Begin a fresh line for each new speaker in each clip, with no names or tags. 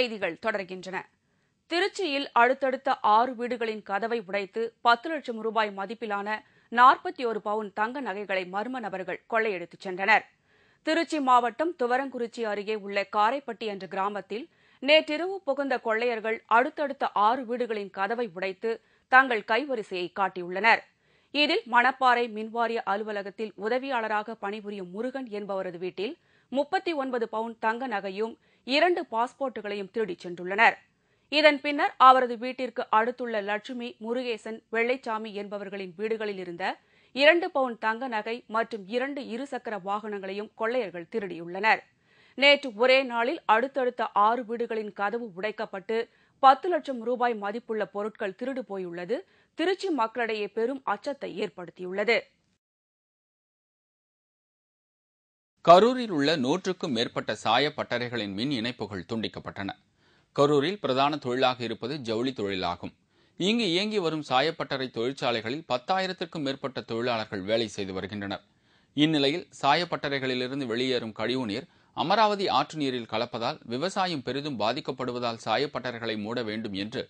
செய்திகள் தொடர்கின்றன திருச்சியில் அடுத்தடுத்த ஆறு வீடுகளின் கதவை உடைத்து பத்து லட்சம் ரூபாய் மதிப்பிலான நாற்பத்தி ஒரு பவுன் தங்க நகைகளை மர்ம நபர்கள் கொள்ளையடித்துச் சென்றனர் திருச்சி மாவட்டம் துவரங்குறிச்சி அருகே உள்ள காரைப்பட்டி என்ற கிராமத்தில் நேற்றிரவு புகுந்த கொள்ளையர்கள் அடுத்தடுத்த ஆறு வீடுகளின் கதவை உடைத்து தங்கள் கைவரிசையை காட்டியுள்ளனர் இதில் மணப்பாறை மின்வாரிய அலுவலகத்தில் உதவியாளராக பணிபுரியும் முருகன் என்பவரது வீட்டில் முப்பத்தி ஒன்பது பவுன் தங்க நகையும் இரண்டு பாஸ்போர்ட்டுகளையும் திருடிச் சென்றுள்ளனர் இதன் பின்னர் அவரது வீட்டிற்கு அடுத்துள்ள லட்சுமி முருகேசன் வெள்ளைச்சாமி என்பவர்களின் வீடுகளில் இருந்த இரண்டு பவுன் தங்க நகை மற்றும் இரண்டு இருசக்கர வாகனங்களையும் கொள்ளையர்கள் திருடியுள்ளனர் நேற்று ஒரே நாளில் அடுத்தடுத்த ஆறு வீடுகளின் கதவு உடைக்கப்பட்டு பத்து லட்சம் ரூபாய் மதிப்புள்ள பொருட்கள் திருடு போயுள்ளது திருச்சி மக்களிடையே பெரும் அச்சத்தை ஏற்படுத்தியுள்ளது
கரூரில் உள்ள நூற்றுக்கும் மேற்பட்ட சாய பட்டறைகளின் மின் இணைப்புகள் துண்டிக்கப்பட்டன கரூரில் பிரதான தொழிலாக இருப்பது ஜவுளி தொழிலாகும் இங்கு இயங்கி வரும் சாயப்பட்டறை தொழிற்சாலைகளில் பத்தாயிரத்திற்கும் மேற்பட்ட தொழிலாளர்கள் வேலை செய்து வருகின்றனர் இந்நிலையில் சாயப்பட்டறைகளிலிருந்து வெளியேறும் கழிவு நீர் அமராவதி ஆற்று நீரில் கலப்பதால் விவசாயம் பெரிதும் பாதிக்கப்படுவதால் சாயப்பட்டறைகளை மூட வேண்டும் என்று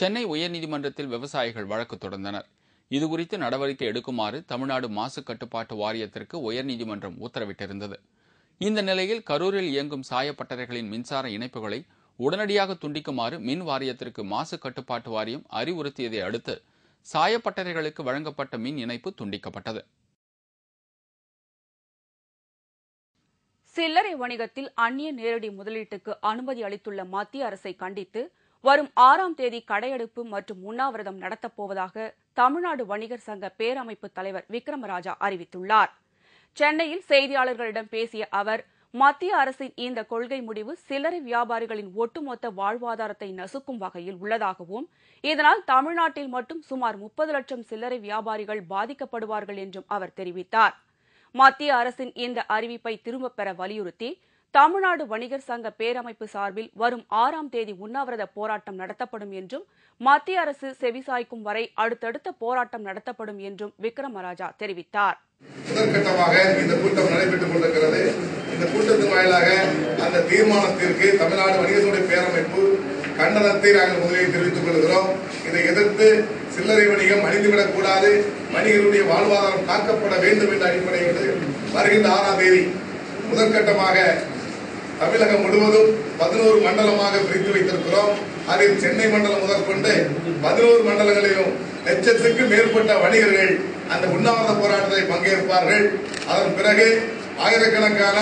சென்னை உயர்நீதிமன்றத்தில் விவசாயிகள் வழக்கு தொடர்ந்தனர் இதுகுறித்து நடவடிக்கை எடுக்குமாறு தமிழ்நாடு மாசு கட்டுப்பாட்டு வாரியத்திற்கு உயர்நீதிமன்றம் உத்தரவிட்டிருந்தது இந்த நிலையில் கரூரில் இயங்கும் சாயப்பட்டறைகளின் மின்சார இணைப்புகளை உடனடியாக துண்டிக்குமாறு மின் வாரியத்திற்கு மாசு கட்டுப்பாட்டு வாரியம் அறிவுறுத்தியதை அடுத்து சாயப்பட்டறைகளுக்கு வழங்கப்பட்ட மின் இணைப்பு துண்டிக்கப்பட்டது
சில்லறை வணிகத்தில் அந்நிய நேரடி முதலீட்டுக்கு அனுமதி அளித்துள்ள மத்திய அரசை கண்டித்து வரும் ஆறாம் தேதி கடையெடுப்பு மற்றும் உண்ணாவிரதம் நடத்தப்போவதாக தமிழ்நாடு வணிகர் சங்க பேரமைப்பு தலைவர் விக்ரமராஜா அறிவித்துள்ளார் சென்னையில் செய்தியாளர்களிடம் பேசிய அவர் மத்திய அரசின் இந்த கொள்கை முடிவு சில்லறை வியாபாரிகளின் ஒட்டுமொத்த வாழ்வாதாரத்தை நசுக்கும் வகையில் உள்ளதாகவும் இதனால் தமிழ்நாட்டில் மட்டும் சுமார் முப்பது லட்சம் சில்லறை வியாபாரிகள் பாதிக்கப்படுவார்கள் என்றும் அவர் தெரிவித்தார் மத்திய அரசின் இந்த அறிவிப்பை திரும்பப் பெற வலியுறுத்தி தமிழ்நாடு வணிகர் சங்க பேரமைப்பு சார்பில் வரும் ஆறாம் தேதி உண்ணாவிரத போராட்டம் நடத்தப்படும் என்றும் மத்திய அரசு செவிசாய்க்கும் வரை அடுத்தடுத்த போராட்டம் நடத்தப்படும் என்றும் விக்ரமராஜா தெரிவித்தார்
முதற்கட்டமாக இந்த கூட்டம் நடைபெற்றுக் கொண்டிருக்கிறது இந்த கூட்டத்தின் வாயிலாக அந்த தீர்மானத்திற்கு தமிழ்நாடு வணிகத்துறை பேரமைப்பு கண்டனத்தை நாங்கள் முதலில் தெரிவித்துக் கொள்கிறோம் இதை எதிர்த்து சில்லறை வணிகம் அழிந்துவிடக் கூடாது வணிகருடைய வாழ்வாதாரம் காக்கப்பட வேண்டும் என்ற அடிப்படையில் வருகின்ற ஆறாம் தேதி முதற்கட்டமாக தமிழகம் முழுவதும் பதினோரு மண்டலமாக பிரித்து வைத்திருக்கிறோம் அதில் சென்னை மண்டலம் முதல் கொண்டு பதினோரு மண்டலங்களிலும் லட்சத்துக்கு மேற்பட்ட வணிகர்கள் அந்த உண்ணாவிரத போராட்டத்தில் பங்கேற்பார்கள் அதன் பிறகு ஆயிரக்கணக்கான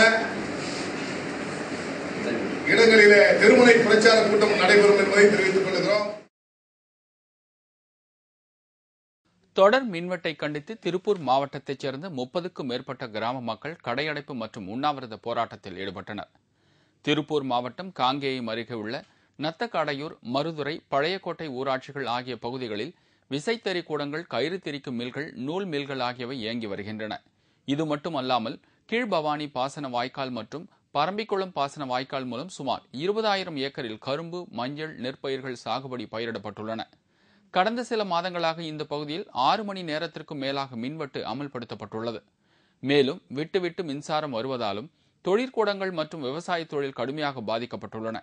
இடங்களிலே திருமலை பிரச்சார கூட்டம் நடைபெறும் என்பதை தெரிவித்துக் கொள்கிறோம் தொடர் மின்வெட்டை கண்டித்து திருப்பூர் மாவட்டத்தைச் சேர்ந்த முப்பதுக்கும் மேற்பட்ட கிராம மக்கள் கடையடைப்பு மற்றும் உண்ணாவிரத போராட்டத்தில் ஈடுபட்டனர் திருப்பூர் மாவட்டம் காங்கேயம் அருகே உள்ள நத்தக்காடையூர் மருதுரை பழையக்கோட்டை ஊராட்சிகள் ஆகிய பகுதிகளில் விசைத்தறி கூடங்கள் கயிறு திரிக்கும் மில்கள் நூல் மில்கள் ஆகியவை இயங்கி வருகின்றன இது மட்டுமல்லாமல் கீழ்பவானி பாசன வாய்க்கால் மற்றும் பரம்பிக்குளம் பாசன வாய்க்கால் மூலம் சுமார் இருபதாயிரம் ஏக்கரில் கரும்பு மஞ்சள் நெற்பயிர்கள் சாகுபடி பயிரிடப்பட்டுள்ளன கடந்த சில மாதங்களாக இந்த பகுதியில் ஆறு மணி நேரத்திற்கும் மேலாக மின்வெட்டு அமல்படுத்தப்பட்டுள்ளது மேலும் விட்டுவிட்டு மின்சாரம் வருவதாலும் தொழிற்கூடங்கள் மற்றும் விவசாய தொழில் கடுமையாக பாதிக்கப்பட்டுள்ளன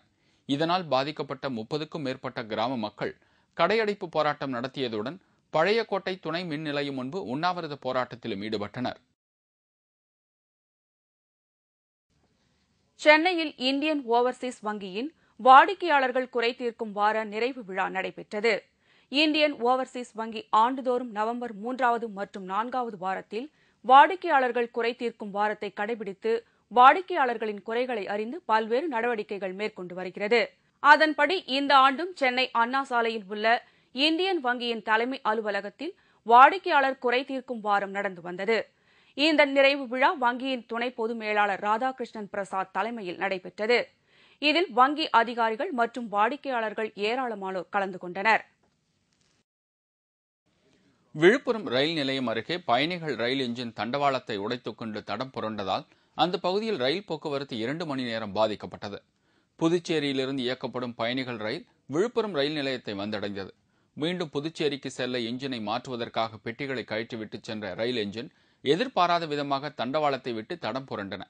இதனால் பாதிக்கப்பட்ட முப்பதுக்கும் மேற்பட்ட கிராம மக்கள் கடையடைப்பு போராட்டம் நடத்தியதுடன் பழைய கோட்டை துணை மின் நிலையம் முன்பு உண்ணாவிரத போராட்டத்திலும் ஈடுபட்டனர்
சென்னையில் இந்தியன் ஓவர்சீஸ் வங்கியின் வாடிக்கையாளர்கள் குறை தீர்க்கும் வார நிறைவு விழா நடைபெற்றது இந்தியன் ஓவர்சீஸ் வங்கி ஆண்டுதோறும் நவம்பர் மூன்றாவது மற்றும் நான்காவது வாரத்தில் வாடிக்கையாளர்கள் குறை தீர்க்கும் வாரத்தை கடைபிடித்து வாடிக்கையாளர்களின் குறைகளை அறிந்து பல்வேறு நடவடிக்கைகள் மேற்கொண்டு வருகிறது அதன்படி இந்த ஆண்டும் சென்னை அண்ணா சாலையில் உள்ள இந்தியன் வங்கியின் தலைமை அலுவலகத்தில் வாடிக்கையாளர் குறை தீர்க்கும் வாரம் நடந்து வந்தது இந்த நிறைவு விழா வங்கியின் துணை பொது மேலாளர் ராதாகிருஷ்ணன் பிரசாத் தலைமையில் நடைபெற்றது இதில் வங்கி அதிகாரிகள் மற்றும் வாடிக்கையாளர்கள் ஏராளமானோர் கலந்து கொண்டனர்
விழுப்புரம் ரயில் நிலையம் அருகே பயணிகள் ரயில் எஞ்சின் தண்டவாளத்தை கொண்டு தடம் புரண்டதால் அந்த பகுதியில் ரயில் போக்குவரத்து இரண்டு மணி நேரம் பாதிக்கப்பட்டது புதுச்சேரியிலிருந்து இயக்கப்படும் பயணிகள் ரயில் விழுப்புரம் ரயில் நிலையத்தை வந்தடைந்தது மீண்டும் புதுச்சேரிக்கு செல்ல எஞ்சினை மாற்றுவதற்காக பெட்டிகளை கழற்றிவிட்டு சென்ற ரயில் எஞ்சின் எதிர்பாராத விதமாக தண்டவாளத்தை விட்டு தடம் புரண்டன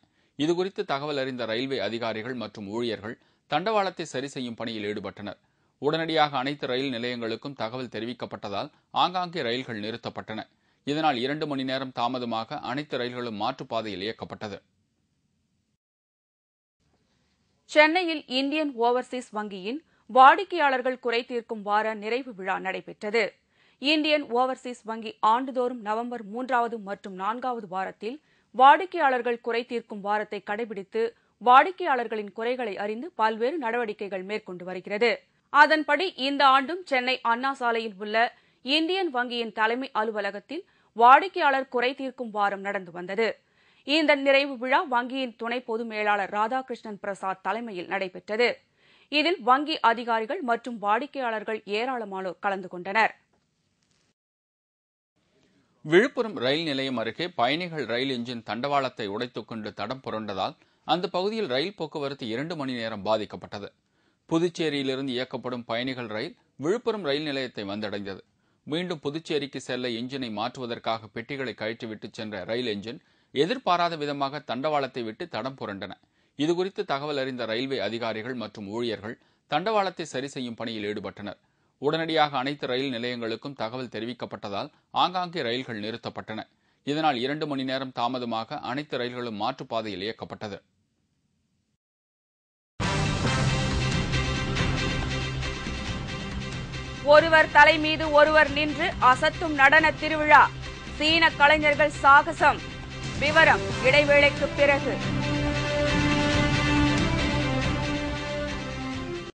இதுகுறித்து தகவல் அறிந்த ரயில்வே அதிகாரிகள் மற்றும் ஊழியர்கள் தண்டவாளத்தை சரி செய்யும் பணியில் ஈடுபட்டனர் உடனடியாக அனைத்து ரயில் நிலையங்களுக்கும் தகவல் தெரிவிக்கப்பட்டதால் ஆங்காங்கே ரயில்கள் நிறுத்தப்பட்டன இதனால் இரண்டு மணி நேரம் தாமதமாக அனைத்து ரயில்களும் மாற்றுப்பாதையில் இயக்கப்பட்டது
சென்னையில் இந்தியன் ஓவர்சீஸ் வங்கியின் வாடிக்கையாளர்கள் குறை தீர்க்கும் வார நிறைவு விழா நடைபெற்றது இந்தியன் ஓவர்சீஸ் வங்கி ஆண்டுதோறும் நவம்பர் மூன்றாவது மற்றும் நான்காவது வாரத்தில் வாடிக்கையாளர்கள் குறை தீர்க்கும் வாரத்தை கடைபிடித்து வாடிக்கையாளர்களின் குறைகளை அறிந்து பல்வேறு நடவடிக்கைகள் மேற்கொண்டு வருகிறது அதன்படி இந்த ஆண்டும் சென்னை அண்ணா சாலையில் உள்ள இந்தியன் வங்கியின் தலைமை அலுவலகத்தில் வாடிக்கையாளர் குறை தீர்க்கும் வாரம் நடந்து வந்தது இந்த நிறைவு விழா வங்கியின் துணை பொது மேலாளர் ராதாகிருஷ்ணன் பிரசாத் தலைமையில் நடைபெற்றது இதில் வங்கி அதிகாரிகள் மற்றும் வாடிக்கையாளர்கள் ஏராளமானோர் கலந்து கொண்டனர்
விழுப்புரம் ரயில் நிலையம் அருகே பயணிகள் ரயில் எஞ்சின் தண்டவாளத்தை உடைத்துக் கொண்டு தடம் புரண்டதால் அந்த பகுதியில் ரயில் போக்குவரத்து இரண்டு மணி நேரம் பாதிக்கப்பட்டது புதுச்சேரியிலிருந்து இயக்கப்படும் பயணிகள் ரயில் விழுப்புரம் ரயில் நிலையத்தை வந்தடைந்தது மீண்டும் புதுச்சேரிக்கு செல்ல எஞ்சினை மாற்றுவதற்காக பெட்டிகளை கழற்றிவிட்டு சென்ற ரயில் எஞ்சின் எதிர்பாராத விதமாக தண்டவாளத்தை விட்டு தடம் புரண்டன இதுகுறித்து தகவல் அறிந்த ரயில்வே அதிகாரிகள் மற்றும் ஊழியர்கள் தண்டவாளத்தை சரி செய்யும் பணியில் ஈடுபட்டனர் உடனடியாக அனைத்து ரயில் நிலையங்களுக்கும் தகவல் தெரிவிக்கப்பட்டதால் ஆங்காங்கே ரயில்கள் நிறுத்தப்பட்டன இதனால் இரண்டு மணி நேரம் தாமதமாக அனைத்து ரயில்களும் மாற்றுப்பாதையில் இயக்கப்பட்டது
ஒருவர் தலை மீது ஒருவர் நின்று அசத்தும் நடன திருவிழா சீன கலைஞர்கள் சாகசம் விவரம் இடைவேளைக்கு பிறகு